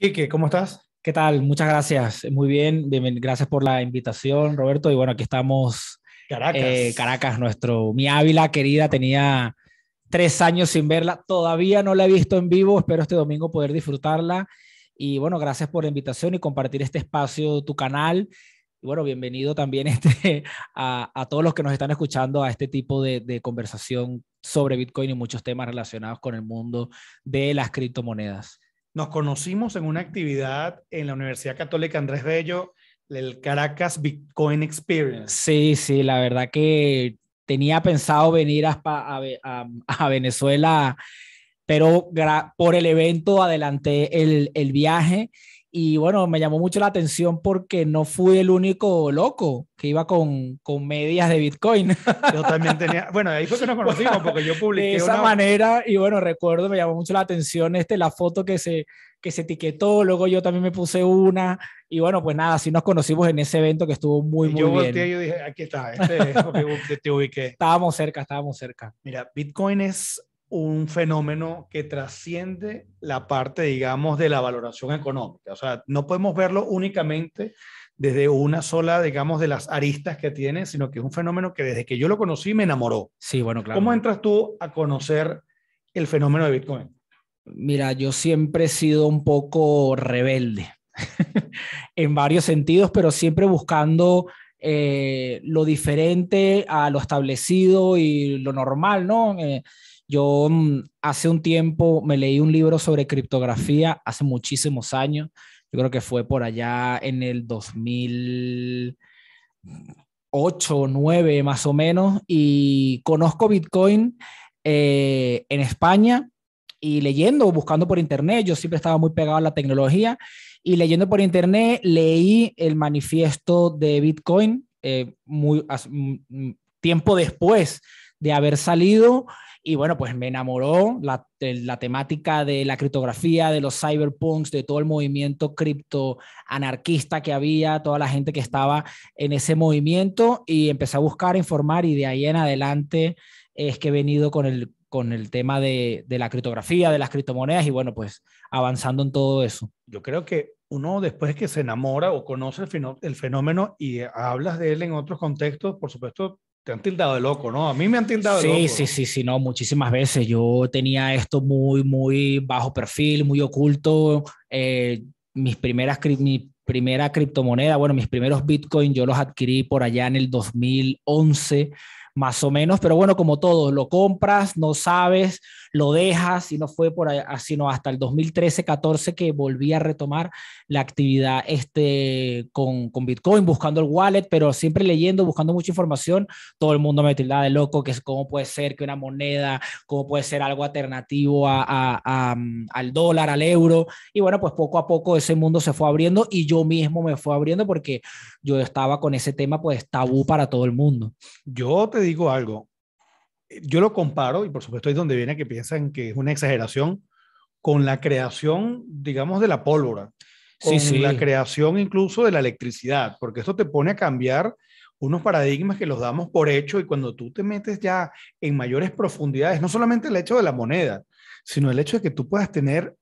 Quique, ¿cómo estás? ¿Qué tal? Muchas gracias. Muy bien. Gracias por la invitación, Roberto. Y bueno, aquí estamos. Caracas. Eh, Caracas, nuestro, mi Ávila querida, tenía tres años sin verla. Todavía no la he visto en vivo. Espero este domingo poder disfrutarla. Y bueno, gracias por la invitación y compartir este espacio, tu canal. Y bueno, bienvenido también este, a, todos los que nos están escuchando a este tipo de, de conversación sobre Bitcoin y muchos temas relacionados con el mundo de las criptomonedas. Nos conocimos en una actividad en la Universidad Católica Andrés Bello, el Caracas Bitcoin Experience. Sí, sí, la verdad que tenía pensado venir a, Venezuela, pero por el evento adelanté el viaje y bueno, me llamó mucho la atención porque no fui el único loco que iba con, con medias de Bitcoin. Yo también tenía, bueno, ahí fue que nos conocimos porque yo publiqué. De esa manera, y bueno, recuerdo, me llamó mucho la atención este, la foto que se, que se etiquetó, luego yo también me puse una, y bueno, pues nada, así nos conocimos en ese evento que estuvo muy, muy bien. Yo volteé y dije, aquí está, este es, te ubiqué. Estábamos cerca, estábamos cerca. Mira, Bitcoin es un fenómeno que trasciende la parte, digamos, de la valoración económica. O sea, no podemos verlo únicamente desde una sola, digamos, de las aristas que tiene, sino que es un fenómeno que desde que yo lo conocí me enamoró. Sí, bueno, claro. ¿Cómo entras tú a conocer el fenómeno de Bitcoin? Mira, yo siempre he sido un poco rebelde en varios sentidos, pero siempre buscando eh, lo diferente a lo establecido y lo normal, ¿no? Eh, yo mm, hace un tiempo me leí un libro sobre criptografía, hace muchísimos años, yo creo que fue por allá en el 2008 o 2009 más o menos, y conozco Bitcoin eh, en España y leyendo, buscando por internet, yo siempre estaba muy pegado a la tecnología y leyendo por internet leí el manifiesto de Bitcoin eh, muy, mm, mm, tiempo después de haber salido y bueno, pues me enamoró la, temática de la criptografía, de los cyberpunks, de todo el movimiento cripto anarquista que había, toda la gente que estaba en ese movimiento y empecé a buscar, a informar y de ahí en adelante es que he venido con el, con el tema de, de, la criptografía, de las criptomonedas y bueno, pues avanzando en todo eso. Yo creo que uno después que se enamora o conoce el, fenómeno y hablas de él en otros contextos, por supuesto, te han tildado de loco, ¿no? A mí me han tildado de loco. Sí, sí, sí, sí, no, muchísimas veces. Yo tenía esto muy, muy bajo perfil, muy oculto. Eh, mis primeras, mi primera criptomoneda, bueno, mis primeros Bitcoin yo los adquirí por allá en el 2011 más o menos, pero bueno, como todo, lo compras, no sabes, lo dejas y no fue por ahí, ah, sino hasta el 2013-14 que volví a retomar la actividad este, con, con, Bitcoin, buscando el wallet, pero siempre leyendo, buscando mucha información, todo el mundo me tildaba de loco, que es cómo puede ser que una moneda, cómo puede ser algo alternativo a, mm, al dólar, al euro, y bueno, pues poco a poco ese mundo se fue abriendo y yo mismo me fue abriendo porque yo estaba con ese tema pues tabú para todo el mundo. Yo te digo algo. Yo lo comparo, y por supuesto es donde viene que piensan que es una exageración, con la creación, digamos, de la pólvora, con la creación incluso de la electricidad, porque esto te pone a cambiar unos paradigmas que los damos por hecho y cuando tú te metes ya en mayores profundidades, no solamente el hecho de la moneda, sino el hecho de que tú puedas tener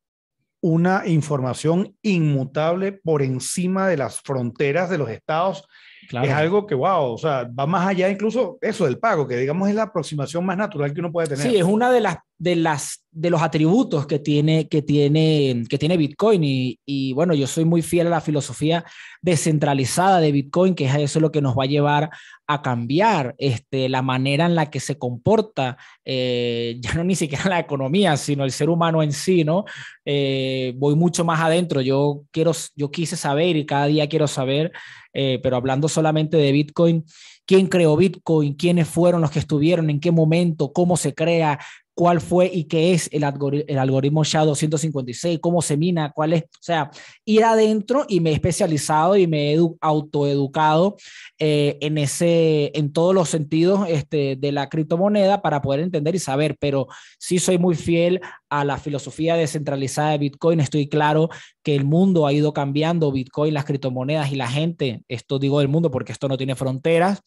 una información inmutable por encima de las fronteras de los estados. Es algo que, wow, o sea, va más allá incluso eso del pago, que digamos es la aproximación más natural que uno puede tener. Sí, es una de las de las de los atributos que tiene que tiene que tiene Bitcoin y, y bueno, yo soy muy fiel a la filosofía descentralizada de Bitcoin, que es eso lo que nos va a llevar a cambiar este, la manera en la que se comporta, eh, ya no ni siquiera la economía, sino el ser humano en sí, ¿no? Eh, voy mucho más adentro, yo, quiero, yo quise saber y cada día quiero saber, eh, pero hablando solamente de Bitcoin, quién creó Bitcoin, quiénes fueron los que estuvieron, en qué momento, cómo se crea, cuál fue y qué es el, algoritmo SHA-256, cómo se mina, cuál es, o sea, ir adentro y me he especializado y me he autoeducado eh, en, ese, en todos los sentidos este, de la criptomoneda para poder entender y saber, pero sí soy muy fiel a la filosofía descentralizada de Bitcoin, estoy claro que el mundo ha ido cambiando, Bitcoin, las criptomonedas y la gente, esto digo del mundo porque esto no tiene fronteras,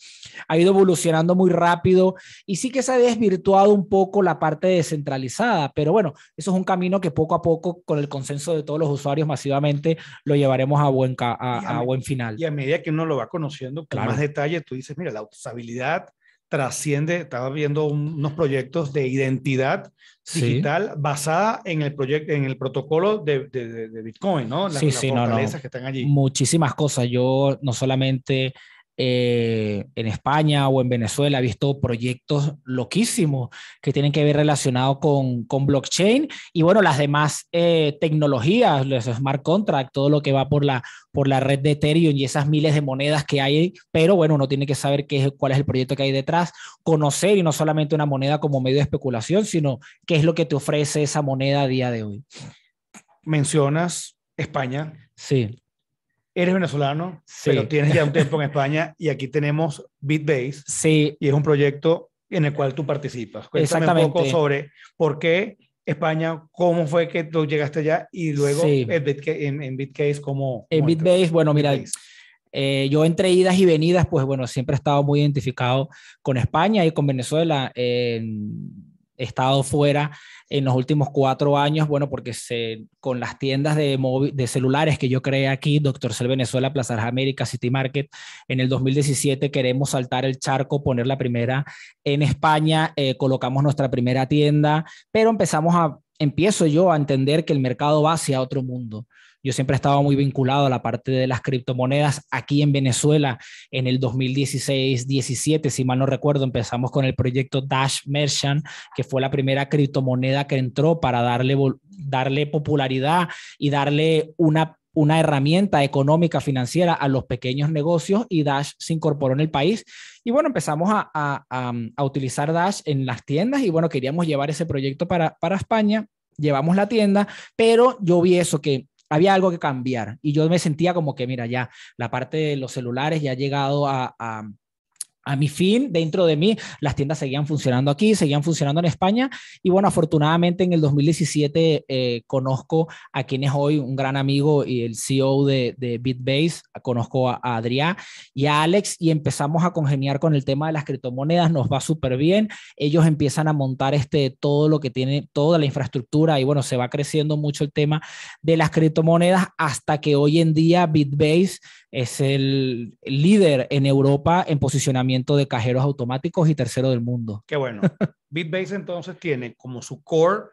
ha ido evolucionando muy rápido y sí que se ha desvirtuado un poco la parte descentralizada, pero bueno, eso es un camino que poco a poco, con el consenso de todos los usuarios masivamente, lo llevaremos a buen, a, a, buen final. Y a medida que uno lo va conociendo con más detalle, tú dices, mira, la usabilidad trasciende, estaba viendo unos proyectos de identidad digital basada en el proyecto, en el protocolo de, Bitcoin, ¿no? sí, sí, no, no. están Muchísimas cosas. Yo no solamente eh, en España o en Venezuela, ha visto proyectos loquísimos que tienen que ver relacionados con, blockchain y bueno, las demás eh, tecnologías, los smart contracts, todo lo que va por la, por la red de Ethereum y esas miles de monedas que hay, pero bueno, uno tiene que saber qué es, cuál es el proyecto que hay detrás, conocer y no solamente una moneda como medio de especulación, sino qué es lo que te ofrece esa moneda a día de hoy. Mencionas España. Sí. Eres venezolano, pero tienes ya un tiempo en España y aquí tenemos BitBase. Sí. Y es un proyecto en el cual tú participas. Cuéntame Exactamente. un poco sobre por qué España, cómo fue que tú llegaste allá y luego en, BitCase, cómo. En BitBase, bueno, mira, eh, yo entre idas y venidas, pues bueno, siempre he estado muy identificado con España y con Venezuela estado fuera en los últimos cuatro años, bueno, porque con las tiendas de, celulares que yo creé aquí, Doctor Cel Venezuela, Plaza América, City Market, en el 2017 queremos saltar el charco, poner la primera en España, eh, colocamos nuestra primera tienda, pero empezamos a, empiezo yo a entender que el mercado va hacia otro mundo yo siempre estaba muy vinculado a la parte de las criptomonedas aquí en Venezuela en el 2016-17, si mal no recuerdo, empezamos con el proyecto Dash Merchant, que fue la primera criptomoneda que entró para darle, darle popularidad y darle una una herramienta económica financiera a los pequeños negocios y Dash se incorporó en el país. Y bueno, empezamos a, a, a utilizar Dash en las tiendas y bueno, queríamos llevar ese proyecto para, para España llevamos la tienda, pero yo vi eso que había algo que cambiar y yo me sentía como que, mira, ya la parte de los celulares ya ha llegado a, a, a mi fin, dentro de mí, las tiendas seguían funcionando aquí, seguían funcionando en España. Y bueno, afortunadamente en el 2017 eh, conozco a quien es hoy un gran amigo y el CEO de, BitBase, conozco a, Adrián y a Alex y empezamos a congeniar con el tema de las criptomonedas, nos va súper bien. Ellos empiezan a montar este, todo lo que tiene, toda la infraestructura y bueno, se va creciendo mucho el tema de las criptomonedas hasta que hoy en día BitBase es el líder en Europa en posicionamiento de cajeros automáticos y tercero del mundo. Qué bueno. BitBase entonces tiene como su core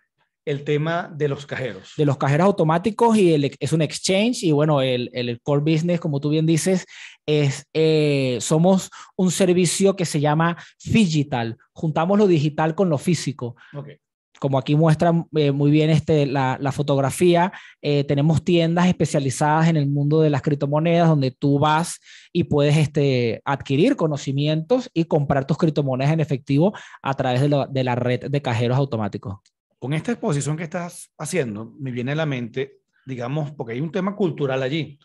el tema de los cajeros. De los cajeros automáticos y es un exchange y bueno, el, core business, como tú bien dices, es, eh, somos un servicio que se llama Digital. Juntamos lo digital con lo físico. Okay como aquí muestran eh, muy bien este, la, fotografía, eh, tenemos tiendas especializadas en el mundo de las criptomonedas donde tú vas y puedes este, adquirir conocimientos y comprar tus criptomonedas en efectivo a través de, la red de cajeros automáticos. Con esta exposición que estás haciendo, me viene a la mente, digamos, porque hay un tema cultural allí.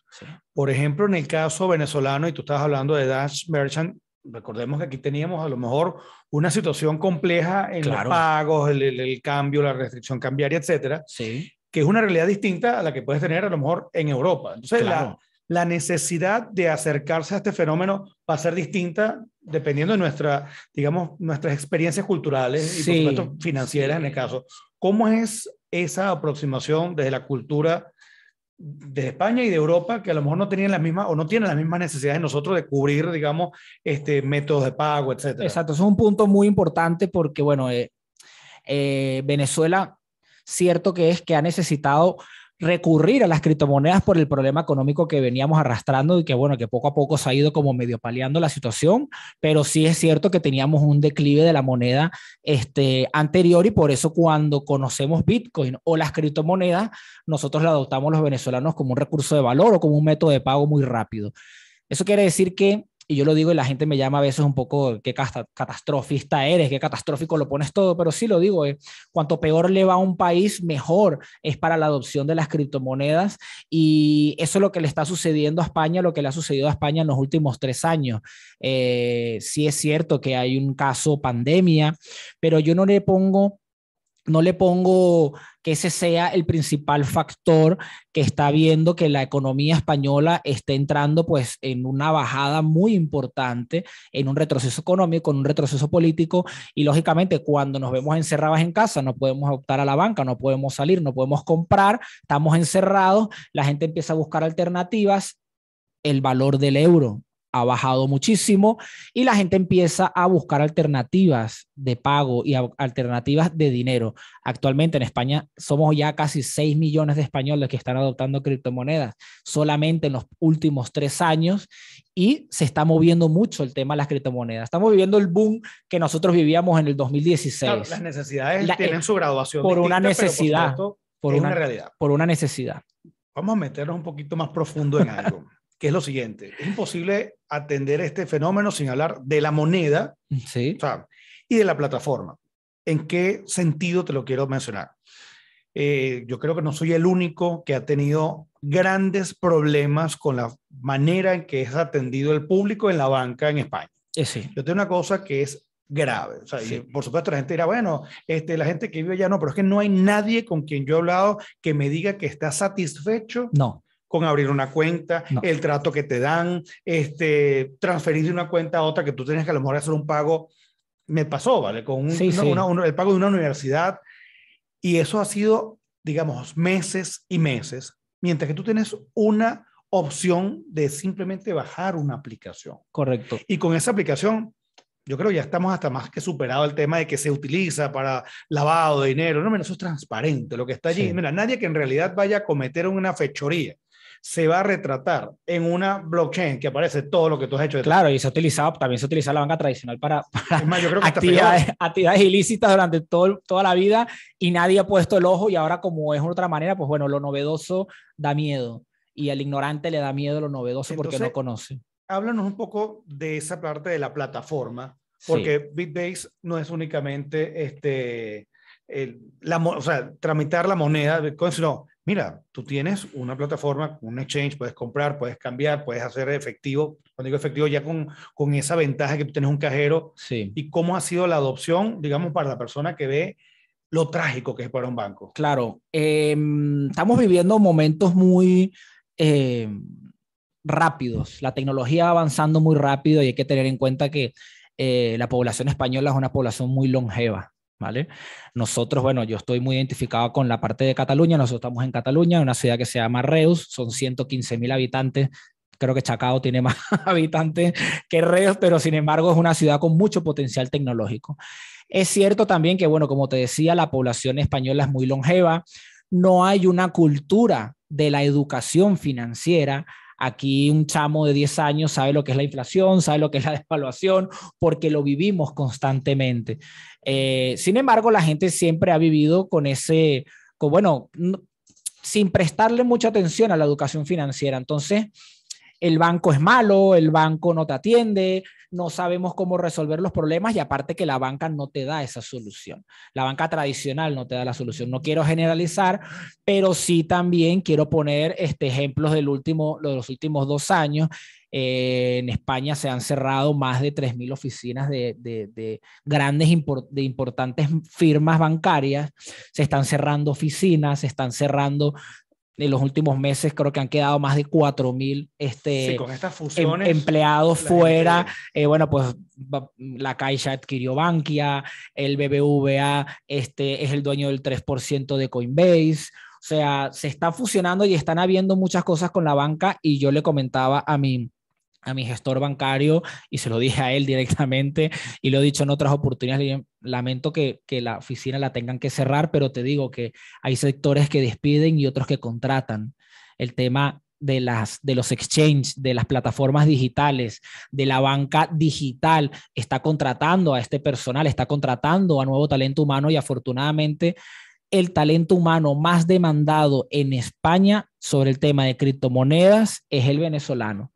Por ejemplo, en el caso venezolano, y tú estabas hablando de Dash Merchant, recordemos que aquí teníamos a lo mejor una situación compleja en los pagos, el, cambio, la restricción cambiaria, etcétera, sí. que es una realidad distinta a la que puedes tener a lo mejor en Europa. Entonces, la, la, necesidad de acercarse a este fenómeno va a ser distinta dependiendo de nuestra, digamos, nuestras experiencias culturales y, financieras en el caso. ¿Cómo es esa aproximación desde la cultura de España y de Europa que a lo mejor no tenían las mismas o no tienen las mismas necesidades de nosotros de cubrir, digamos, este, métodos de pago, etcétera. Exacto, es un punto muy importante porque, bueno, eh, eh, Venezuela, cierto que es que ha necesitado recurrir a las criptomonedas por el problema económico que veníamos arrastrando y que bueno, que poco a poco se ha ido como medio paliando la situación, pero sí es cierto que teníamos un declive de la moneda este, anterior y por eso cuando conocemos Bitcoin o las criptomonedas, nosotros la adoptamos los venezolanos como un recurso de valor o como un método de pago muy rápido. Eso quiere decir que y yo lo digo y la gente me llama a veces un poco, qué catastrofista eres, qué catastrófico lo pones todo, pero sí lo digo, eh, cuanto peor le va a un país, mejor es para la adopción de las criptomonedas y eso es lo que le está sucediendo a España, lo que le ha sucedido a España en los últimos tres años. Eh, sí es cierto que hay un caso pandemia, pero yo no le pongo no le pongo que ese sea el principal factor que está viendo que la economía española esté entrando pues en una bajada muy importante, en un retroceso económico, en un retroceso político y lógicamente cuando nos vemos encerrados en casa no podemos optar a la banca, no podemos salir, no podemos comprar, estamos encerrados, la gente empieza a buscar alternativas, el valor del euro ha bajado muchísimo y la gente empieza a buscar alternativas de pago y alternativas de dinero. Actualmente en España somos ya casi 6 millones de españoles que están adoptando criptomonedas solamente en los últimos tres años y se está moviendo mucho el tema de las criptomonedas. Estamos viviendo el boom que nosotros vivíamos en el 2016. las necesidades eh, tienen su graduación. Por una necesidad. por, una realidad. Por una necesidad. Vamos a meternos un poquito más profundo en algo. que es lo siguiente. Es imposible atender este fenómeno sin hablar de la moneda sí. y de la plataforma. ¿En qué sentido te lo quiero mencionar? Eh, yo creo que no soy el único que ha tenido grandes problemas con la manera en que es atendido el público en la banca en España. Eh, sí. Yo tengo una cosa que es grave. O sea, por supuesto, la gente dirá, bueno, este, la gente que vive allá no, pero es que no hay nadie con quien yo he hablado que me diga que está satisfecho no con abrir una cuenta, el trato que te dan, este, transferir de una cuenta a otra que tú tienes que a lo mejor hacer un pago. Me pasó, ¿vale? Con un, el pago de una universidad. Y eso ha sido, digamos, meses y meses, mientras que tú tienes una opción de simplemente bajar una aplicación. Correcto. Y con esa aplicación, yo creo que ya estamos hasta más que superado el tema de que se utiliza para lavado de dinero. No, menos eso es transparente. Lo que está allí, mira, nadie que en realidad vaya a cometer una fechoría se va a retratar en una blockchain que aparece todo lo que tú has hecho. Claro, y se ha utilizado, también se utiliza la banca tradicional para, actividades, ilícitas durante todo, toda la vida y nadie ha puesto el ojo y ahora como es otra manera, pues bueno, lo novedoso da miedo y al ignorante le da miedo lo novedoso porque no conoce. Háblanos un poco de esa parte de la plataforma, porque BitBase no es únicamente este, la, tramitar la moneda, Bitcoin, mira, tú tienes una plataforma, un exchange, puedes comprar, puedes cambiar, puedes hacer efectivo. Cuando digo efectivo, ya con, esa ventaja que tú tienes un cajero. Sí. ¿Y cómo ha sido la adopción, digamos, para la persona que ve lo trágico que es para un banco? Claro, em, estamos viviendo momentos muy... Eh, rápidos, la tecnología avanzando muy rápido y hay que tener en cuenta que eh, la población española es una población muy longeva. ¿vale? Nosotros, bueno, yo estoy muy identificado con la parte de Cataluña, nosotros estamos en Cataluña, en una ciudad que se llama Reus, son 115.000 habitantes, creo que Chacao tiene más habitantes que Reus, pero sin embargo es una ciudad con mucho potencial tecnológico. Es cierto también que, bueno, como te decía, la población española es muy longeva, no hay una cultura de la educación financiera, Aquí un chamo de 10 años sabe lo que es la inflación, sabe lo que es la desvaluación, porque lo vivimos constantemente. Eh, sin embargo, la gente siempre ha vivido con ese, bueno, sin prestarle mucha atención a la educación financiera. Entonces, el banco es malo, el banco no te atiende, no sabemos cómo resolver los problemas y aparte que la banca no te da esa solución. La banca tradicional no te da la solución. No quiero generalizar, pero sí también quiero poner este, ejemplos del último, de los últimos dos años. Eh, en España se han cerrado más de 3.000 oficinas de, grandes, de importantes firmas bancarias. Se están cerrando oficinas, se están cerrando en los últimos meses creo que han quedado más de 4.000 este, em, empleados fuera. Eh, bueno, pues la Caixa adquirió Bankia, el BBVA este, es el dueño del 3% de Coinbase. O sea, se está fusionando y están habiendo muchas cosas con la banca y yo le comentaba a mi, a mi gestor bancario y se lo dije a él directamente y lo he dicho en otras oportunidades. Lamento que, la oficina la tengan que cerrar, pero te digo que hay sectores que despiden y otros que contratan. El tema de, las, de los exchanges, de las plataformas digitales, de la banca digital, está contratando a este personal, está contratando a nuevo talento humano y afortunadamente el talento humano más demandado en España sobre el tema de criptomonedas es el venezolano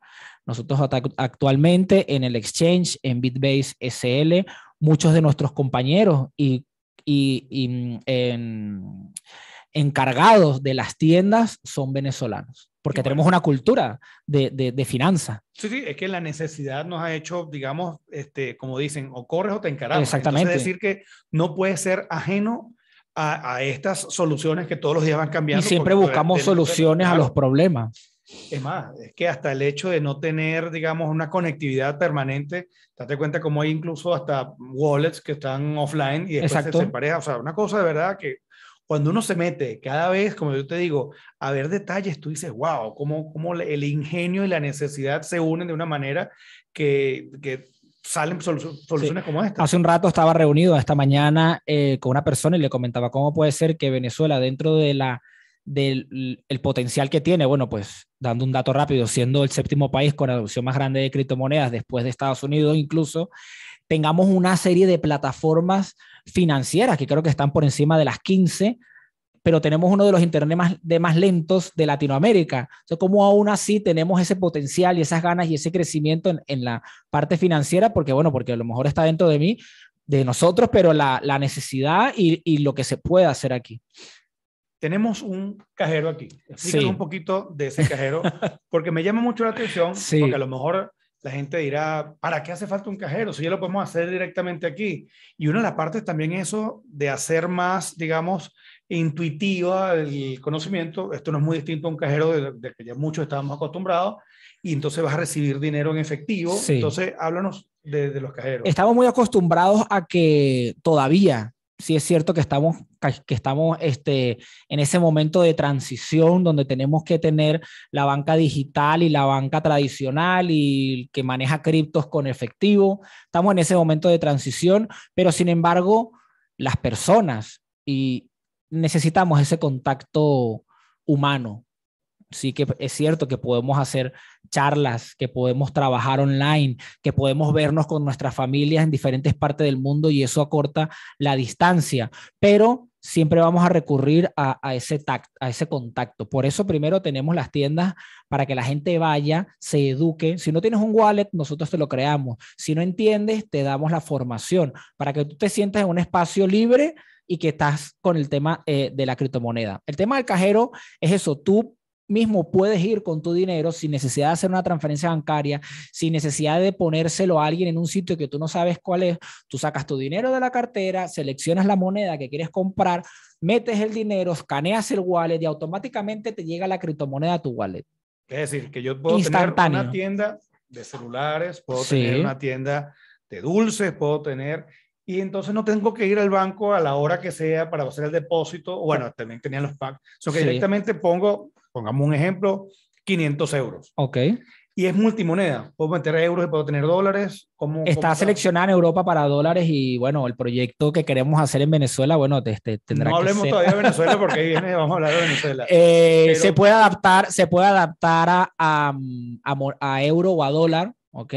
nosotros actualmente en el exchange, en Bitbase SL, muchos de nuestros compañeros y, y, y mm, encargados de las tiendas son venezolanos, porque tenemos una cultura de, de, de finanzas. Sí, sí, es que la necesidad nos ha hecho, digamos, este, como dicen, o corres o te encargas. Exactamente. es decir, que no puedes ser ajeno a, a, estas soluciones que todos los días van cambiando. Y siempre pues, buscamos soluciones a los problemas. Es más, es que hasta el hecho de no tener, digamos, una conectividad permanente, date cuenta cómo hay incluso hasta wallets que están offline y después Exacto. se empareja O sea, una cosa de verdad que cuando uno se mete cada vez, como yo te digo, a ver detalles, tú dices, wow, cómo, cómo el ingenio y la necesidad se unen de una manera que, que salen soluciones como esta. Hace un rato estaba reunido esta mañana eh, con una persona y le comentaba cómo puede ser que Venezuela, dentro de la del el potencial que tiene, bueno, pues dando un dato rápido, siendo el séptimo país con adopción más grande de criptomonedas después de Estados Unidos incluso, tengamos una serie de plataformas financieras que creo que están por encima de las 15, pero tenemos uno de los internet más, de más lentos de Latinoamérica. Entonces, como aún así tenemos ese potencial y esas ganas y ese crecimiento en, la parte financiera? Porque, bueno, porque a lo mejor está dentro de mí, de nosotros, pero la, necesidad y, y lo que se puede hacer aquí. Tenemos un cajero aquí. Explícanos un poquito de ese cajero, porque me llama mucho la atención, porque a lo mejor la gente dirá, ¿para qué hace falta un cajero? Si ya lo podemos hacer directamente aquí. Y una de las partes también eso de hacer más, digamos, intuitiva el conocimiento. Esto no es muy distinto a un cajero del de que ya muchos estábamos acostumbrados. Y entonces vas a recibir dinero en efectivo. Entonces, háblanos de, de, los cajeros. Estamos muy acostumbrados a que todavía sí es cierto que estamos, que estamos este, en ese momento de transición donde tenemos que tener la banca digital y la banca tradicional y que maneja criptos con efectivo. Estamos en ese momento de transición, pero sin embargo, las personas y necesitamos ese contacto humano Sí que es cierto que podemos hacer charlas, que podemos trabajar online, que podemos vernos con nuestras familias en diferentes partes del mundo y eso acorta la distancia, pero siempre vamos a recurrir a, ese a ese contacto. Por eso primero tenemos las tiendas para que la gente vaya, se eduque. Si no tienes un wallet, nosotros te lo creamos. Si no entiendes, te damos la formación para que tú te sientas en un espacio libre y que estás con el tema eh, de la criptomoneda. El tema del cajero es eso, tú mismo puedes ir con tu dinero sin necesidad de hacer una transferencia bancaria, sin necesidad de ponérselo a alguien en un sitio que tú no sabes cuál es. Tú sacas tu dinero de la cartera, seleccionas la moneda que quieres comprar, metes el dinero, escaneas el wallet y automáticamente te llega la criptomoneda a tu wallet. Es decir, que yo puedo tener una tienda de celulares, puedo tener una tienda de dulces, puedo tener y entonces no tengo que ir al banco a la hora que sea para hacer el depósito. Bueno, también tenían los packs. O que directamente pongo pongamos un ejemplo, 500 euros. Ok. Y es multimoneda. Puedo meter euros y puedo tener dólares. como Está seleccionada en Europa para dólares y bueno, el proyecto que queremos hacer en Venezuela, bueno, te, te no hablemos todavía de Venezuela porque ahí viene, vamos a hablar de Venezuela. Eh, se puede adaptar, se puede adaptar a, a, a, a euro o a dólar, ¿ok?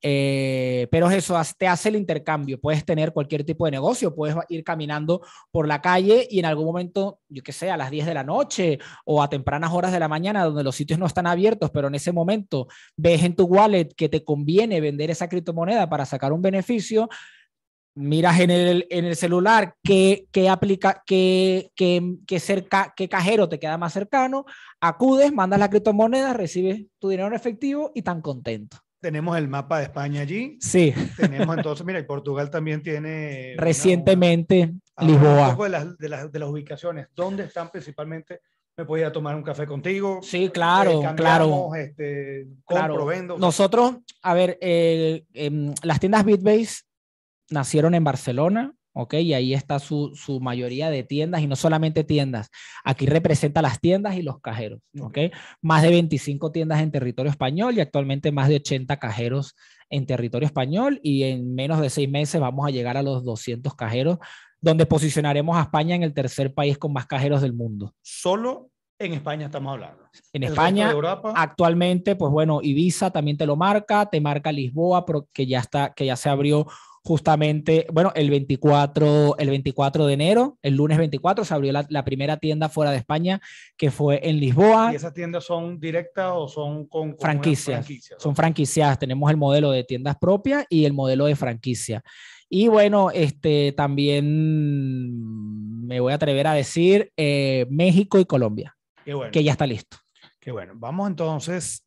Eh, pero eso te hace el intercambio. Puedes tener cualquier tipo de negocio, puedes ir caminando por la calle y en algún momento, yo que sé, a las 10 de la noche o a tempranas horas de la mañana, donde los sitios no están abiertos, pero en ese momento ves en tu wallet que te conviene vender esa criptomoneda para sacar un beneficio. Miras en el, en el celular qué, aplica, qué, cerca, qué cajero te queda más cercano, acudes, mandas la criptomoneda, recibes tu dinero en efectivo y tan contento. Tenemos el mapa de España allí. Sí. Tenemos entonces, mira, y Portugal también tiene. Recientemente, ah, Lisboa. de las, ubicaciones. ¿Dónde están principalmente me podía tomar un café contigo. Sí, claro, eh, claro. Este, Nosotros, a ver, em, las tiendas Bitbase nacieron en Barcelona, y ahí está su, su, mayoría de tiendas y no solamente tiendas. Aquí representa las tiendas y los cajeros, Más de 25 tiendas en territorio español y actualmente más de 80 cajeros en territorio español y en menos de seis meses vamos a llegar a los 200 cajeros, donde posicionaremos a España en el tercer país con más cajeros del mundo. Solo en España estamos hablando. En España, actualmente, pues bueno, Ibiza también te lo marca, te marca Lisboa, que ya está, que ya se abrió justamente, bueno, el 24, el 24 de enero, el lunes 24, se abrió la, primera tienda fuera de España, que fue en Lisboa. ¿Y esas tiendas son directas o son con, franquicias? Son franquiciadas. Tenemos el modelo de tiendas propias y el modelo de franquicia. Y bueno, este, también me voy a atrever a decir eh, México y Colombia, que ya está listo. Qué bueno. Vamos entonces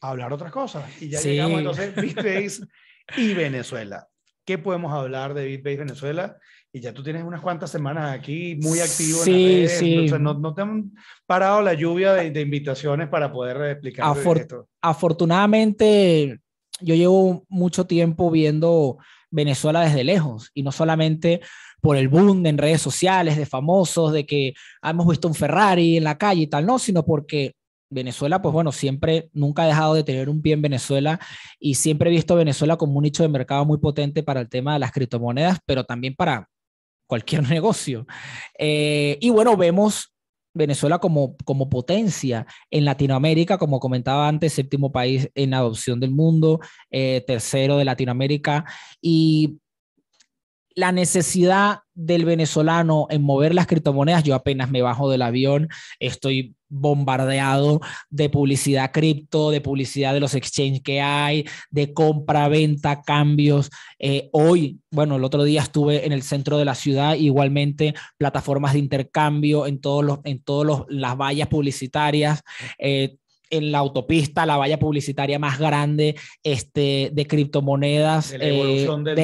a hablar otras cosas. Y ya llegamos entonces, y Venezuela. ¿Qué podemos hablar de BitBase Venezuela? Y ya tú tienes unas cuantas semanas aquí muy activo. Sí, en red, sí. no, te han parado la lluvia de, invitaciones para poder eh, explicar Afortunadamente, yo llevo mucho tiempo viendo Venezuela desde lejos y no solamente por el boom en redes sociales de famosos, de que hemos visto un Ferrari en la calle y tal, no, sino porque Venezuela, pues bueno, siempre, nunca he dejado de tener un pie en Venezuela y siempre he visto Venezuela como un nicho de mercado muy potente para el tema de las criptomonedas, pero también para cualquier negocio. Eh, y bueno, vemos Venezuela como, como potencia en Latinoamérica, como comentaba antes, séptimo país en adopción del mundo, eh, tercero de Latinoamérica, y la necesidad del venezolano en mover las criptomonedas, yo apenas me bajo del avión, estoy bombardeado de publicidad cripto, de publicidad de los exchanges que hay, de compra, venta, cambios. Eh, hoy, bueno, el otro día estuve en el centro de la ciudad, igualmente plataformas de intercambio en todos los, en todos las vallas publicitarias. Eh, en la autopista, la valla publicitaria más grande este, de criptomonedas, de la evolución, eh,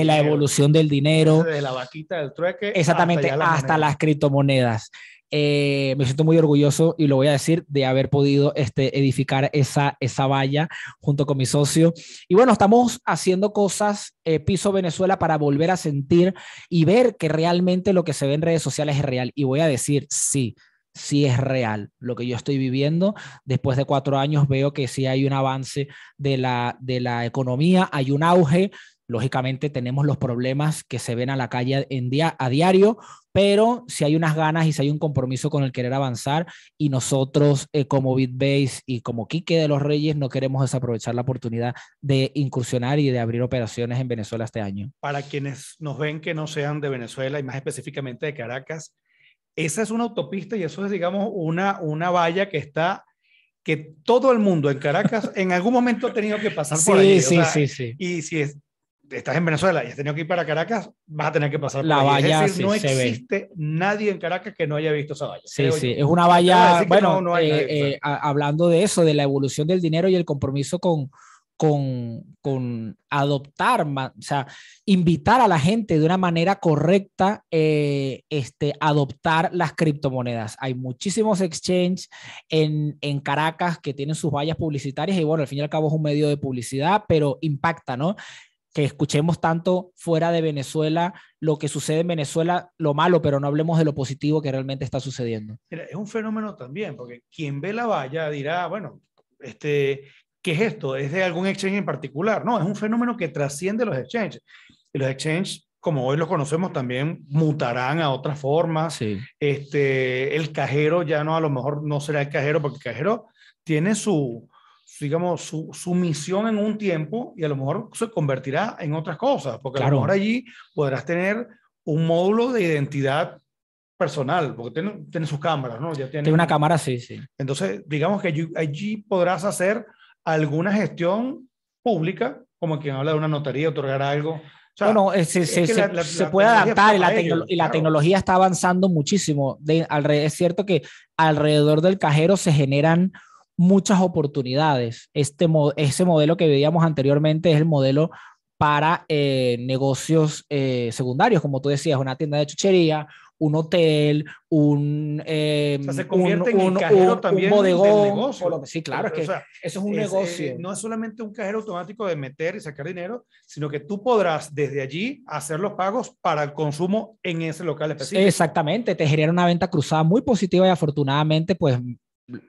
del, dinero. de la vaquita del trueque. Exactamente, hasta las criptomonedas. Eh, me siento muy orgulloso y lo voy a decir de haber podido este, edificar esa, esa valla junto con mi socio. Y bueno, estamos haciendo cosas eh, piso Venezuela para volver a sentir y ver que realmente lo que se ve en redes sociales es real. Y voy a decir, sí, sí es real lo que yo estoy viviendo. Después de cuatro años veo que sí hay un avance de la, de la economía, hay un auge, Lógicamente tenemos los problemas que se ven a la calle en día, a diario, pero si hay unas ganas y si hay un compromiso con el querer avanzar y nosotros eh, como BitBase y como Quique de los Reyes no queremos desaprovechar la oportunidad de incursionar y de abrir operaciones en Venezuela este año. Para quienes nos ven que no sean de Venezuela y más específicamente de Caracas, esa es una autopista y eso es, digamos, una, una valla que está que todo el mundo en Caracas en algún momento ha tenido que pasar por ahí. Sí, sí, sí. Y si es, estás en Venezuela y has tenido que ir para Caracas, vas a tener que pasar por la valla. no existe nadie en Caracas que no haya visto esa valla. Sí, sí, es una valla. Bueno, no, eh, eh, hablando de eso, de la evolución del dinero y el compromiso con, con, con adoptar, o sea, invitar a la gente de una manera correcta, eh, este, adoptar las criptomonedas. Hay muchísimos exchanges en, en, Caracas que tienen sus vallas publicitarias y bueno, al fin y al cabo es un medio de publicidad, pero impacta, ¿no? que escuchemos tanto fuera de Venezuela lo que sucede en Venezuela, lo malo, pero no hablemos de lo positivo que realmente está sucediendo. es un fenómeno también, porque quien ve la valla dirá, bueno, este, ¿qué es esto? ¿Es de algún exchange en particular? No, es un fenómeno que trasciende los exchanges. Y los exchanges, como hoy los conocemos, también mutarán a otras formas. Este, el cajero ya no, a lo mejor no será el cajero, porque el cajero tiene su, digamos, su, su, misión en un tiempo y a lo mejor se convertirá en otras cosas, porque a lo mejor allí podrás tener un módulo de identidad personal, porque tiene, tiene sus cámaras, ¿no? Ya tiene, tiene, una cámara, sí, sí. Entonces, digamos que allí, podrás hacer alguna gestión pública, como quien habla de una notaría, otorgar algo, bueno, eh, se, se, puede adaptar y la, tecnología está avanzando muchísimo. De, al, es cierto que alrededor del cajero se generan muchas oportunidades. Este, ese modelo que veíamos anteriormente es el modelo para eh, negocios eh, secundarios, como tú decías, una tienda de chuchería, un hotel, un, eh, se convierte un, en un, cajero también un del negocio. sí, claro, es que eso es un negocio. no es solamente un cajero automático de meter y sacar dinero, sino que tú podrás desde allí hacer los pagos para el consumo en ese local específico. Exactamente, te genera una venta cruzada muy positiva y afortunadamente, pues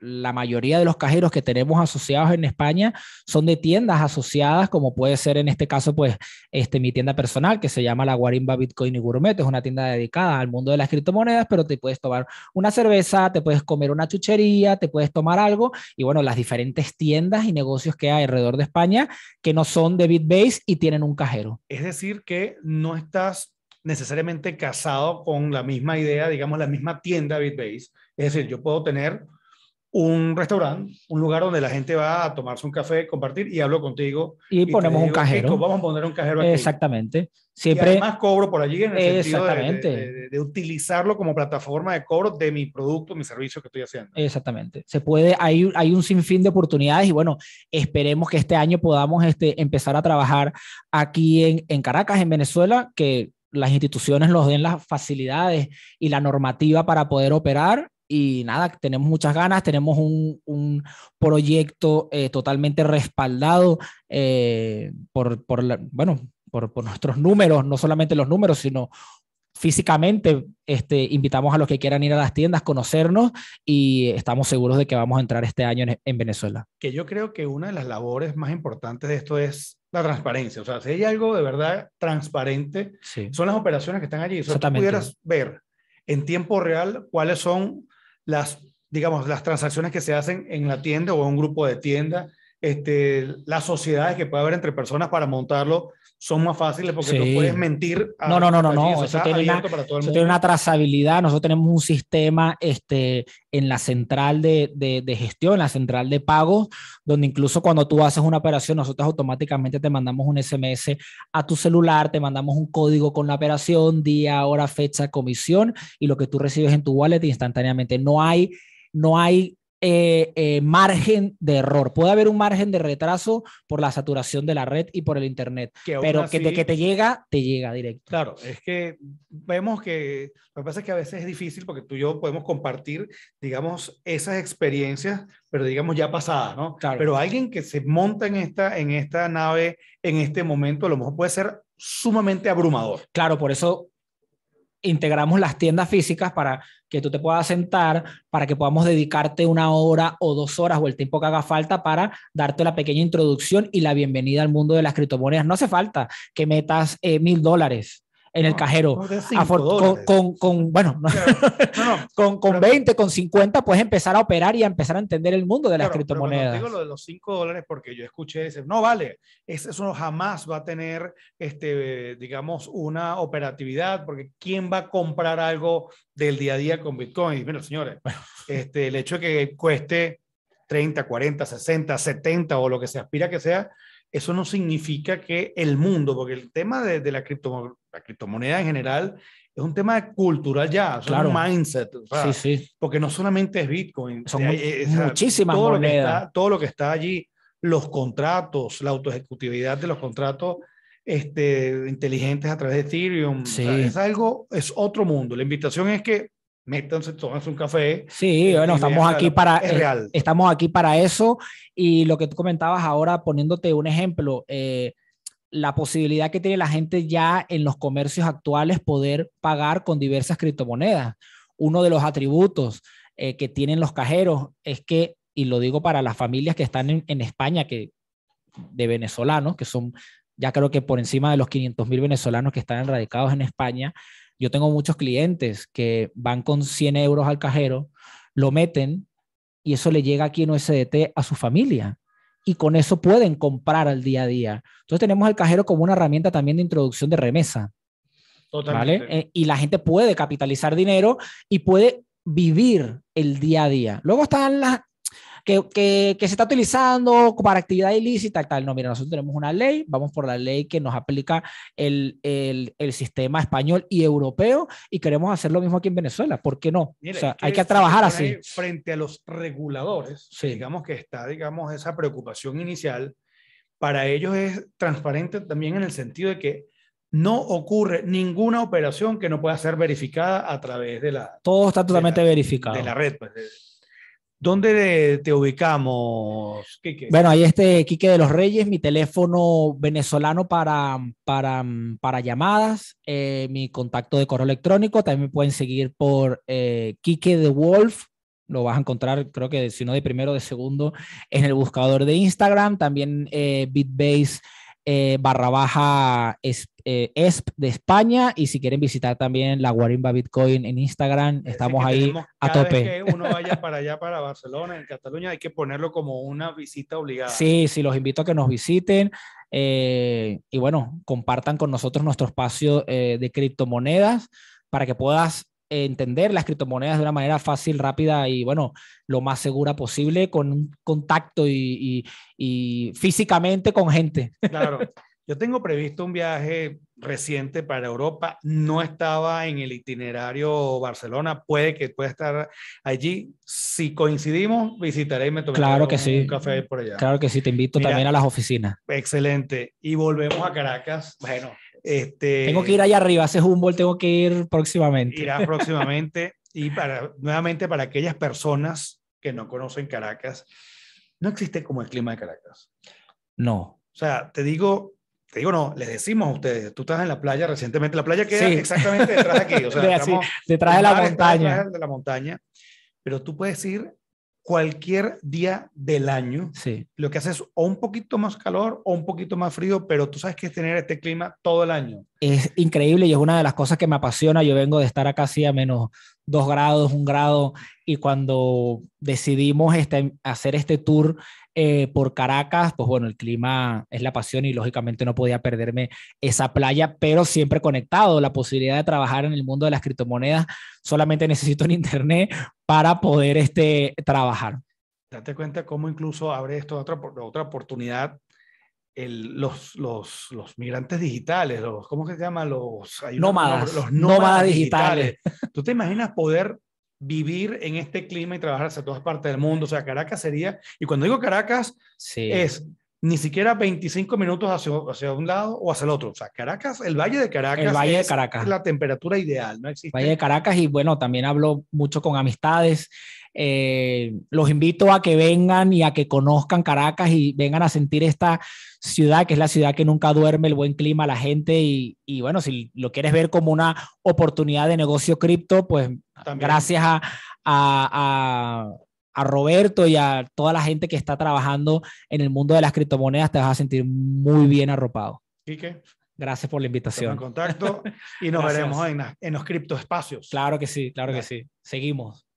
la mayoría de los cajeros que tenemos asociados en España son de tiendas asociadas, como puede ser en este caso, pues, este, mi tienda personal, que se llama La Guarimba Bitcoin y Gourmet, es una tienda dedicada al mundo de las criptomonedas, pero te puedes tomar una cerveza, te puedes comer una chuchería, te puedes tomar algo, y bueno, las diferentes tiendas y negocios que hay alrededor de España que no son de Bitbase y tienen un cajero. Es decir, que no estás necesariamente casado con la misma idea, digamos, la misma tienda Bitbase. Es decir, yo puedo tener un restaurante, un lugar donde la gente va a tomarse un café, compartir y hablo contigo. Y, ponemos un cajero. vamos a poner un cajero aquí. Exactamente. Siempre. Y además cobro por allí en el Exactamente. sentido de, utilizarlo como plataforma de cobro de mi producto, mi servicio que estoy haciendo. Exactamente. Se puede, hay, hay un sinfín de oportunidades y bueno, esperemos que este año podamos este, empezar a trabajar aquí en, en Caracas, en Venezuela, que las instituciones nos den las facilidades y la normativa para poder operar y nada, tenemos muchas ganas, tenemos un, un proyecto eh, totalmente respaldado eh, por, por bueno, por, por, nuestros números, no solamente los números, sino físicamente, este, invitamos a los que quieran ir a las tiendas, conocernos y estamos seguros de que vamos a entrar este año en, Venezuela. Que yo creo que una de las labores más importantes de esto es la transparencia. O sea, si hay algo de verdad transparente, son las operaciones que están allí. O sea, pudieras ver en tiempo real cuáles son las, digamos, las transacciones que se hacen en la tienda o en un grupo de tienda, este, las sociedades que puede haber entre personas para montarlo son más fáciles porque puedes mentir. no, no, no, no, no. Eso, tiene una, trazabilidad. Nosotros tenemos un sistema este, en la central de, gestión, la central de pagos, donde incluso cuando tú haces una operación, nosotros automáticamente te mandamos un SMS a tu celular, te mandamos un código con la operación, día, hora, fecha, comisión y lo que tú recibes en tu wallet instantáneamente. No hay, no hay eh, eh, margen de error. Puede haber un margen de retraso por la saturación de la red y por el Internet, pero que, te, que te llega, te llega directo. Claro, es que vemos que lo que pasa es que a veces es difícil porque tú y yo podemos compartir, digamos, esas experiencias, pero digamos ya pasadas, ¿no? Claro. Pero alguien que se monta en esta, en esta nave en este momento, a lo mejor puede ser sumamente abrumador. Claro, por eso integramos las tiendas físicas para que tú te puedas sentar, para que podamos dedicarte una hora o dos horas o el tiempo que haga falta para darte la pequeña introducción y la bienvenida al mundo de las criptomonedas. No hace falta que metas eh, mil dólares en el cajero. Con, con, bueno, con, con 20, con 50 puedes empezar a operar y a empezar a entender el mundo de las criptomonedas. digo lo de los 5 dólares porque yo escuché decir, no vale, eso jamás va a tener, este, digamos, una operatividad porque ¿quién va a comprar algo del día a día con Bitcoin? Y, bueno, señores, este, el hecho de que cueste 30, 40, 60, 70 o lo que se aspira que sea, eso no significa que el mundo, porque el tema de, de la criptomoneda la criptomoneda en general, es un tema cultural ya, es claro. un mindset. sí, sí. Porque no solamente es Bitcoin, son eh, eh, muchísimas monedas. todo lo que está allí, los contratos, la autoejecutividad de los contratos este, inteligentes a través de Ethereum, sí. es algo, es otro mundo. La invitación es que métanse, tómense un café. Sí, este, bueno, estamos aquí para eh, real. estamos aquí para eso y lo que tú comentabas ahora poniéndote un ejemplo, eh, la posibilidad que tiene la gente ya en los comercios actuales poder pagar con diversas criptomonedas. Uno de los atributos eh, que tienen los cajeros es que, y lo digo para las familias que están en, España, que de venezolanos, que son ya creo que por encima de los 500 mil venezolanos que están radicados en España, yo tengo muchos clientes que van con 100 euros al cajero, lo meten y eso le llega aquí en USDT a su familia y con eso pueden comprar al día a día. Entonces tenemos al cajero como una herramienta también de introducción de remesa. Totalmente. Eh, y la gente puede capitalizar dinero y puede vivir el día a día. Luego están las que, se está utilizando para actividad ilícita, tal. No, mira, nosotros tenemos una ley, vamos por la ley que nos aplica el, el, sistema español y europeo y queremos hacer lo mismo aquí en Venezuela. ¿Por qué no? hay que trabajar así. Frente a los reguladores, digamos que está, digamos, esa preocupación inicial, para ellos es transparente también en el sentido de que no ocurre ninguna operación que no pueda ser verificada a través de la... Todo está totalmente verificado. De la red, pues. ¿Dónde te ubicamos, Quique? Bueno, ahí este Quique de los Reyes, mi teléfono venezolano para, para, para llamadas, eh, mi contacto de correo electrónico, también me pueden seguir por eh, Quique de Wolf, lo vas a encontrar, creo que si no de primero, de segundo, en el buscador de Instagram, también eh, BitBase eh, barra baja es, eh, ESP de España y si quieren visitar también la Guarimba Bitcoin en Instagram, estamos ahí a tope. Vez que uno vaya para allá, para Barcelona, en Cataluña, hay que ponerlo como una visita obligada. Sí, sí, los invito a que nos visiten eh, y bueno, compartan con nosotros nuestro espacio de criptomonedas para que puedas entender las criptomonedas de una manera fácil, rápida y, bueno, lo más segura posible con un contacto y, físicamente con gente. Claro. Yo tengo previsto un viaje reciente para Europa. No estaba en el itinerario Barcelona. Puede que pueda estar allí. Si coincidimos, visitaré y me tomaré claro un, café por allá. Claro que sí. Te invito también a las oficinas. Excelente. Y volvemos a Caracas. Bueno, este, tengo que ir allá arriba, ese Humboldt tengo que ir próximamente. Irá próximamente. y para, nuevamente para aquellas personas que no conocen Caracas, no existe como el clima de Caracas. No. O sea, te digo, te digo no, les decimos a ustedes, tú estás en la playa recientemente, la playa queda exactamente detrás de aquí, o sea, detrás de la montaña. Detrás de la montaña, pero tú puedes ir cualquier día del año. Sí. Lo que hace es o un poquito más calor o un poquito más frío, pero tú sabes que es tener este clima todo el año. Es increíble y es una de las cosas que me apasiona. Yo vengo de estar acá casi a menos dos grados, un grado, y cuando decidimos este, hacer este tour eh, por Caracas, pues bueno, el clima es la pasión y lógicamente no podía perderme esa playa, pero siempre conectado, la posibilidad de trabajar en el mundo de las criptomonedas, solamente necesito un internet para poder este, trabajar. Date cuenta cómo incluso abre esto otra, otra oportunidad los, los, migrantes digitales, los, ¿cómo se llama? Los, nómadas, los nómadas, digitales. ¿Tú te imaginas poder vivir en este clima y trabajar hacia todas partes del mundo? O sea, Caracas sería, y cuando digo Caracas, es ni siquiera 25 minutos hacia, hacia, un lado o hacia el otro. O sea, Caracas, el Valle de Caracas. El Valle es de Caracas. La temperatura ideal, ¿no existe? Valle de Caracas, y bueno, también hablo mucho con amistades eh, los invito a que vengan y a que conozcan Caracas y vengan a sentir esta ciudad, que es la ciudad que nunca duerme, el buen clima, la gente. Y, bueno, si lo quieres ver como una oportunidad de negocio cripto, pues gracias a, Roberto y a toda la gente que está trabajando en el mundo de las criptomonedas, te vas a sentir muy bien arropado. Gracias por la invitación. En contacto y nos veremos en, en los criptoespacios. Claro que sí, claro que sí. Seguimos.